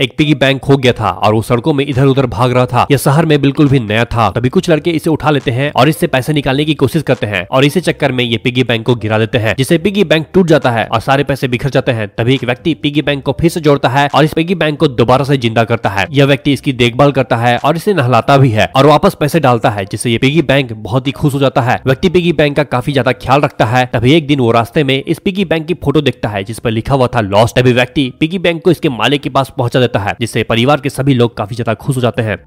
एक piggy bank खो गया था और वो सड़कों में इधर उधर भाग रहा था यह शहर में बिल्कुल भी नया था तभी कुछ लड़के इसे उठा लेते हैं और इससे पैसे निकालने की कोशिश करते हैं और इसी चक्कर में ये पिगी बैंक को गिरा देते हैं जिसे पिगी बैंक टूट जाता है और सारे पैसे बिखर जाते हैं तभी एक व्यक्ति पिगी बैंक को फिर से जोड़ता है और इस पिगी बैंक को दोबारा से जिंदा करता है यह व्यक्ति इसकी देखभाल करता है और इसे नहलाता भी है और वापस पैसे डालता है जिससे ये पिगी बैंक बहुत ही खुश हो जाता है व्यक्ति पिगी बैंक का काफी ज्यादा ख्याल रखता है तभी एक दिन वो रास्ते में इस पिगी बैंक की फोटो देखता है जिस पर लिखा हुआ था लॉस्ट तभी व्यक्ति पिगी बैंक को इसके मालिक के पास पहुंचा देता है जिससे परिवार के सभी लोग काफी ज्यादा खुश हो जाते हैं